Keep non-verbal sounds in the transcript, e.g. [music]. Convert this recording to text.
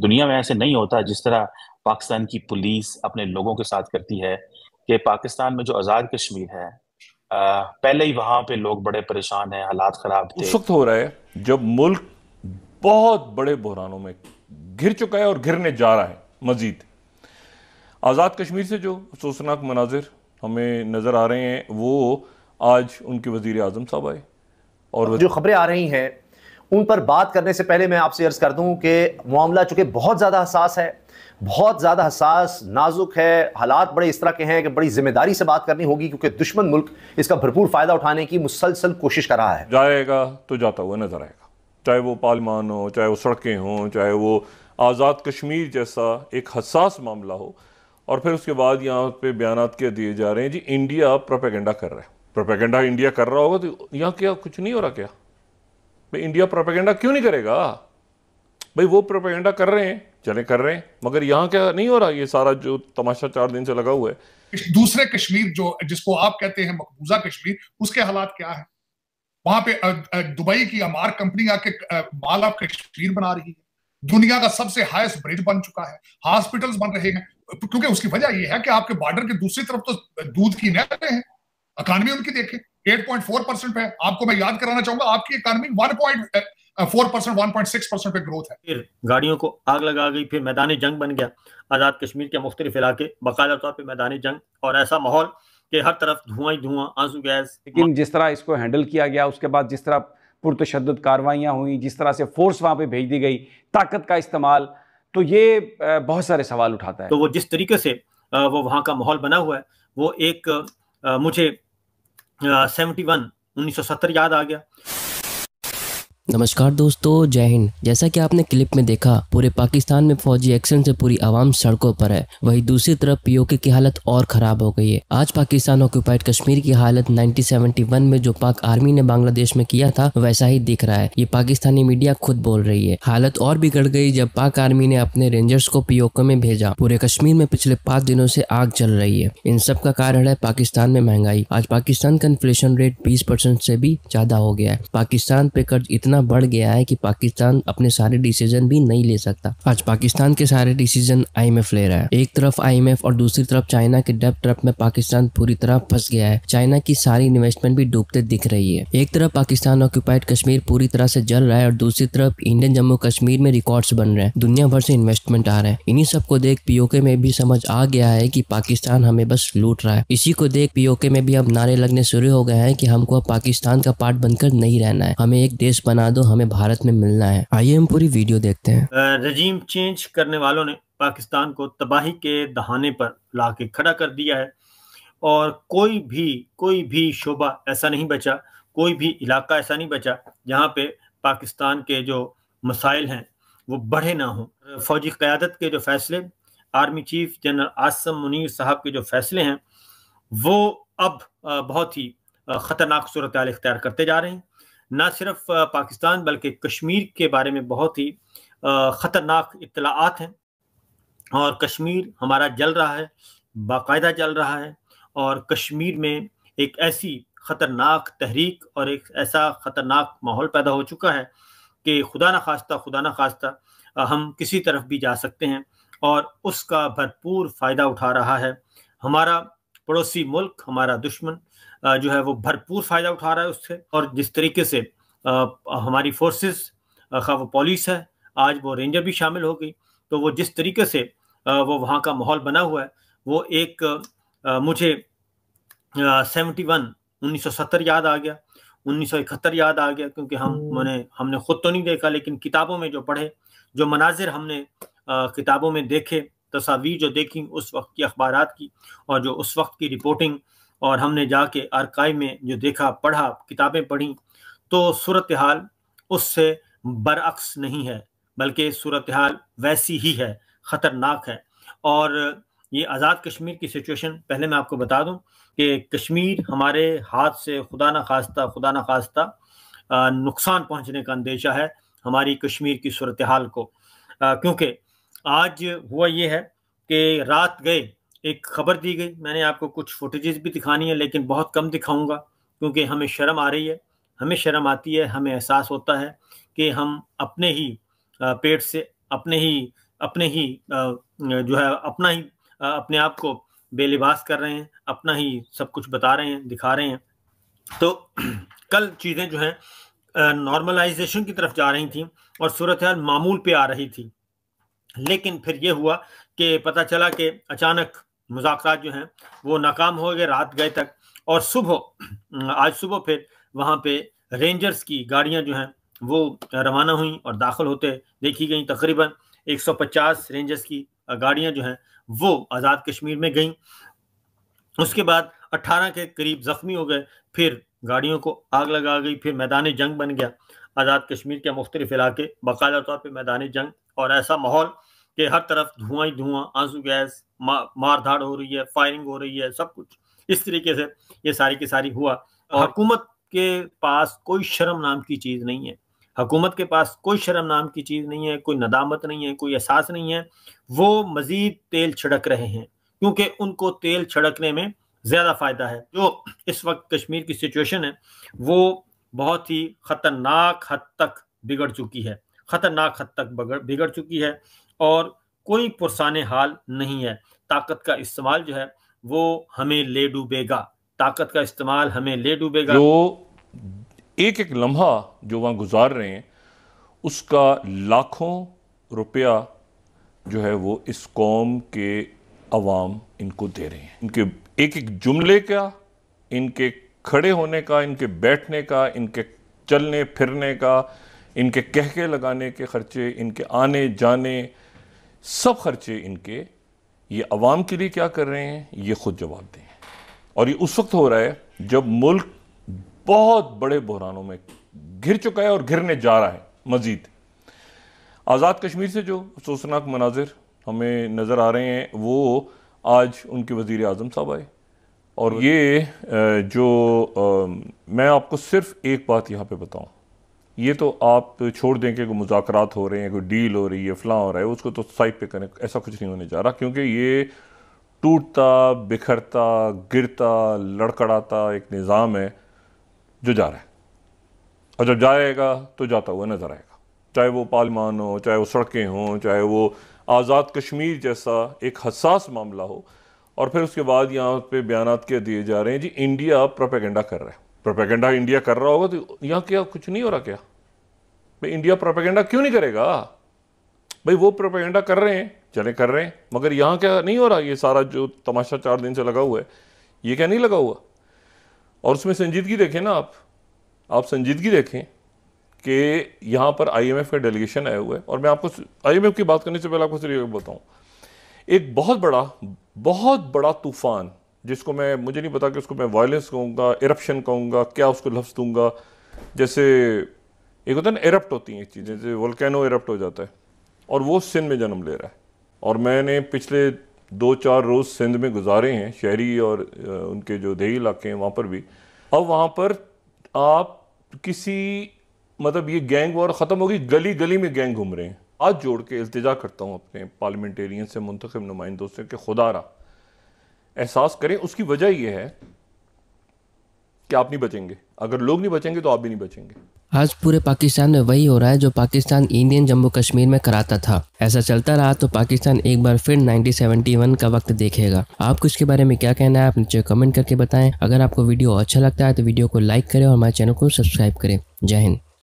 दुनिया में ऐसे नहीं होता जिस तरह पाकिस्तान की पुलिस अपने लोगों के साथ करती है कि पाकिस्तान में जो आज़ाद कश्मीर है आ, पहले ही वहां पे लोग बड़े परेशान हैं हालात खराब उस वक्त हो रहा है जब मुल्क बहुत बड़े बहरानों में घिर चुका है और घिरने जा रहा है मजीद आज़ाद कश्मीर से जो अफसोसनाक मनाजिर हमें नज़र आ रहे हैं वो आज उनके वजीर आजम साहब आए और जो खबरें आ रही हैं उन पर बात करने से पहले मैं आपसे अर्ज़ कर दूं कि मामला चूँकि बहुत ज़्यादा हसास है बहुत ज़्यादा हसास नाजुक है हालात बड़े इस तरह के हैं कि बड़ी जिम्मेदारी से बात करनी होगी क्योंकि दुश्मन मुल्क इसका भरपूर फ़ायदा उठाने की मुसलसल कोशिश कर रहा है जाएगा तो जाता हुआ नज़र आएगा चाहे वो पालमान हो चाहे वो सड़कें हों चाहे वो आज़ाद कश्मीर जैसा एक हसास मामला हो और फिर उसके बाद यहाँ पे बयान क्या दिए जा रहे हैं जी इंडिया प्रोपेगेंडा कर रहा है प्रोपेगेंडा इंडिया कर रहा होगा तो यहाँ क्या कुछ नहीं हो रहा क्या भाई इंडिया प्रोपेगेंडा क्यों नहीं करेगा भाई वो प्रोपेगेंडा कर रहे हैं चले कर रहे हैं मगर यहाँ क्या नहीं हो रहा ये सारा जो तमाशा चार दिन से लगा हुआ है दूसरे कश्मीर जो जिसको आप कहते हैं मकबूजा कश्मीर उसके हालात क्या है वहां पे दुबई की अमार कंपनी आके माल ऑफ कश्मीर बना रही है दुनिया का सबसे हाईएस्ट ब्रिज बन चुका है हॉस्पिटल्स बन रहे हैं क्योंकि उसकी वजह यह है कि आपके बॉर्डर के दूसरी तरफ तो दूध की नहरें हैं इकानमी उनकी देखें 8.4 परसेंट पे आपको मैं याद कराना चाहूंगा आपकी economy point four percent one point six percent पे ग्रोथ है फिर गाड़ियों को आग लगा गई फिर मैदान जंग बन गया आजाद कश्मीर के मुख्तलिफ इलाके बाकायदा तौर पर मैदान जंग और ऐसा माहौल के हर तरफ धुआं ही धुआं आंसू गैस लेकिन जिस तरह इसको हैंडल किया गया उसके बाद जिस तरह पुरतशद कार्रवाइयाँ हुई जिस तरह से फोर्स वहाँ पर भेज दी गई ताकत का इस्तेमाल तो ये बहुत सारे सवाल उठाता है तो वो जिस तरीके से वो वहाँ का माहौल बना हुआ है वो एक मुझे सेवेंटी वन उन्नीस याद आ गया नमस्कार दोस्तों जय हिंद जैसा कि आपने क्लिप में देखा पूरे पाकिस्तान में फौजी एक्शन से पूरी आवाम सड़कों पर है वहीं दूसरी तरफ पीओके की हालत और खराब हो गई है आज पाकिस्तान ऑक्यूपाइड कश्मीर की हालत 1971 में जो पाक आर्मी ने बांग्लादेश में किया था वैसा ही दिख रहा है ये पाकिस्तानी मीडिया खुद बोल रही है हालत और बिगड़ गई जब पाक आर्मी ने अपने रेंजर्स को पीओके में भेजा पूरे कश्मीर में पिछले पाँच दिनों से आग चल रही है इन सब का कारण है पाकिस्तान में महंगाई आज पाकिस्तान का इन्फ्लेशन रेट बीस से भी ज्यादा हो गया है पाकिस्तान पे कर्ज इतना इतना बढ़ गया है कि पाकिस्तान अपने सारे डिसीजन भी नहीं ले सकता आज पाकिस्तान के सारे डिसीजन आईएमएफ ले रहा है एक तरफ आईएमएफ और दूसरी तरफ चाइना के डेप ट्रप में पाकिस्तान पूरी तरह फंस गया है चाइना की सारी इन्वेस्टमेंट भी डूबते दिख रही है एक तरफ पाकिस्तान ऑक्यूपाइड कश्मीर पूरी तरह से जल रहा है और दूसरी तरफ इंडियन जम्मू कश्मीर में रिकॉर्ड्स बन रहे हैं दुनिया भर से इन्वेस्टमेंट आ रहे हैं इन्हीं सबको देख पीओके में भी समझ आ गया है की पाकिस्तान हमें बस लूट रहा है इसी को देख पीओके में भी अब नारे लगने शुरू हो गए हैं की हमको अब पाकिस्तान का पार्ट बनकर नहीं रहना है हमें एक देश बना tornado हमें भारत में मिलना है आइए हम पूरी वीडियो देखते हैं रजीम चेंज करने वालों ने पाकिस्तान को तबाही के दहाने पर ला के खड़ा कर दिया है और कोई भी कोई भी शोभा ऐसा नहीं बचा कोई भी इलाका ऐसा नहीं बचा जहाँ पे पाकिस्तान के जो मसाइल हैं वो बढ़े ना हों फौजी क़्यादत के जो फैसले army chief general Asim Munir साहब के जो फैसले हैं वो अब बहुत ही ख़तरनाक सूरत अख्तियार करते जा रहे हैं ना सिर्फ पाकिस्तान बल्कि कश्मीर के बारे में बहुत ही ख़तरनाक इतलात हैं और कश्मीर हमारा जल रहा है बाकायदा जल रहा है और कश्मीर में एक ऐसी ख़तरनाक तहरीक और एक ऐसा ख़तरनाक माहौल पैदा हो चुका है कि खुदा न खास्ता खुदा न खास्ता हम किसी तरफ भी जा सकते हैं और उसका भरपूर फ़ायदा उठा रहा है हमारा पड़ोसी मुल्क हमारा दुश्मन जो है वो भरपूर फायदा उठा रहा है उससे और जिस तरीके से हमारी फोर्सेस खा वो पुलिस है आज वो रेंजर भी शामिल हो गई तो वो जिस तरीके से वो वहाँ का माहौल बना हुआ है वो एक मुझे सेवेंटी वन उन्नीस सौ सत्तर याद आ गया उन्नीस सौ इकहत्तर याद आ गया क्योंकि हम हम्म। मैंने हमने खुद तो नहीं देखा लेकिन किताबों में जो पढ़े जो मनाजिर हमने किताबों में देखे तस्वीर जो देखी उस वक्त की अखबार की और जो उस वक्त की रिपोर्टिंग और हमने जाके आर्काइव में जो देखा पढ़ा किताबें पढ़ी तो सूरत हाल उससे बरअक्स नहीं है बल्कि सूरत हाल वैसी ही है ख़तरनाक है और ये आज़ाद कश्मीर की सिचुएशन पहले मैं आपको बता दूं कि कश्मीर हमारे हाथ से खुदा न खास्ता खुदा न खास्ता नुकसान पहुंचने का अंदेशा है हमारी कश्मीर की सूरत हाल को क्योंकि आज हुआ ये है कि रात गए एक खबर दी गई मैंने आपको कुछ फुटेजेस भी दिखानी है लेकिन बहुत कम दिखाऊंगा क्योंकि हमें शर्म आ रही है हमें शर्म आती है हमें एहसास होता है कि हम अपने ही पेट से अपने ही अपने ही जो है अपना ही अपने आप को बेलिबास कर रहे हैं अपना ही सब कुछ बता रहे हैं दिखा रहे हैं तो [clears throat] कल चीज़ें जो हैं नॉर्मलाइजेशन की तरफ जा रही थी और सूरत हाल मामूल पे आ रही थी लेकिन फिर ये हुआ कि पता चला कि अचानक मुजाकर जो हैं वो नाकाम हो गए रात गए तक और सुबह [clears throat] आज सुबह फिर वहाँ पे रेंजर्स की गाड़ियाँ जो हैं वो रवाना हुई और दाखिल होते देखी गई तकरीबन 150 रेंजर्स की गाड़ियाँ जो हैं वो आज़ाद कश्मीर में गईं उसके बाद 18 के करीब जख्मी हो गए फिर गाड़ियों को आग लगा गई फिर मैदान जंग बन गया आज़ाद कश्मीर के मुख्तलिफ इलाके बाकायदा तौर पर मैदान जंग और ऐसा माहौल कि हर तरफ धुआं ही धुआं आंसू गैस मा, मारधाड़ हो रही है फायरिंग हो रही है सब कुछ इस तरीके से ये सारी की सारी हुआ और हुकूमत के पास कोई शर्म नाम की चीज नहीं है हुकूमत के पास कोई शर्म नाम की चीज नहीं है कोई नदामत नहीं है कोई एहसास नहीं है वो मजीद तेल छिड़क रहे हैं क्योंकि उनको तेल छिड़कने में ज्यादा फायदा है जो इस वक्त कश्मीर की सिचुएशन है वो बहुत ही खतरनाक हद तक बिगड़ चुकी है खतरनाक हद तक बिगड़ चुकी है और कोई पुरसान हाल नहीं है ताकत का इस्तेमाल जो है वो हमें ले डूबेगा ताकत का इस्तेमाल हमें ले डूबेगा जो एक एक लम्हा जो वहाँ गुजार रहे हैं उसका लाखों रुपया जो है वो इस कौम के अवाम इनको दे रहे हैं इनके एक एक जुमले का इनके खड़े होने का इनके बैठने का इनके चलने फिरने का इनके कहके लगाने के खर्चे इनके आने जाने सब खर्चे इनके ये अवाम के लिए क्या कर रहे हैं ये खुद जवाब दें और ये उस वक्त हो रहा है जब मुल्क बहुत बड़े बहरानों में घिर चुका है और घिरने जा रहा है मजीद आज़ाद कश्मीर से जो अफसोसनाक मनाजिर हमें नज़र आ रहे हैं वो आज उनके वज़ी अजम साहब आए और ये जो मैं आपको सिर्फ एक बात यहाँ पे बताऊँ ये तो आप छोड़ दें कि कोई मुजात हो रहे हैं कोई डील हो रही है फ्लाँ हो रहा है उसको तो साइड पे करें ऐसा कुछ नहीं होने जा रहा क्योंकि ये टूटता बिखरता गिरता लड़कड़ाता एक निज़ाम है जो जा रहा है और जब जाएगा तो जाता हुआ नज़र आएगा चाहे वो पालमान हो चाहे वो सड़कें हों चाहे वो आज़ाद कश्मीर जैसा एक हसास मामला हो और फिर उसके बाद यहाँ पे बयान के दिए जा रहे हैं जी इंडिया प्रोपेगेंडा कर रहा है प्रोपेगेंडा इंडिया कर रहा होगा तो यहाँ क्या कुछ नहीं हो रहा क्या भाई इंडिया प्रोपेगेंडा क्यों नहीं करेगा भाई वो प्रोपेगेंडा कर रहे हैं चले कर रहे हैं मगर यहाँ क्या नहीं हो रहा ये सारा जो तमाशा चार दिन से लगा हुआ है ये क्या नहीं लगा हुआ और उसमें संजीदगी देखें ना आप आप संजीदगी देखें कि यहाँ पर आईएमएफ का डेलीगेशन आया हुआ है और मैं आपको आईएमएफ की बात करने से पहले आपको सिर्फ बताऊँ एक बहुत बड़ा बहुत बड़ा तूफान जिसको मैं मुझे नहीं पता कि उसको मैं वायलेंस कहूँगा इरप्शन कहूँगा क्या उसको लफ्ज़ दूँगा जैसे एक होता है ना एरप्ट होती हैं चीज़ें जैसे वोल्केनो एरप्ट हो जाता है और वो सिंध में जन्म ले रहा है और मैंने पिछले दो चार रोज़ सिंध में गुजारे हैं शहरी और उनके जो देही इलाके हैं वहाँ पर भी अब वहाँ पर आप किसी मतलब ये गैंग वॉर ख़त्म होगी गली गली में गैंग घूम रहे हैं आज जोड़ के इल्तजा करता हूँ अपने पार्लियामेंटेरियन से मुंतखब नुमाइंदों से कि खुदा रहा एहसास करें उसकी वजह यह है कि आप नहीं बचेंगे अगर लोग नहीं बचेंगे तो आप भी नहीं बचेंगे आज पूरे पाकिस्तान में वही हो रहा है जो पाकिस्तान इंडियन जम्मू कश्मीर में कराता था ऐसा चलता रहा तो पाकिस्तान एक बार फिर 1971 का वक्त देखेगा आपको इसके बारे में क्या कहना है आप नीचे कमेंट करके बताएं अगर आपको वीडियो अच्छा लगता है तो वीडियो को लाइक करें और हमारे चैनल को सब्सक्राइब करें जय हिंद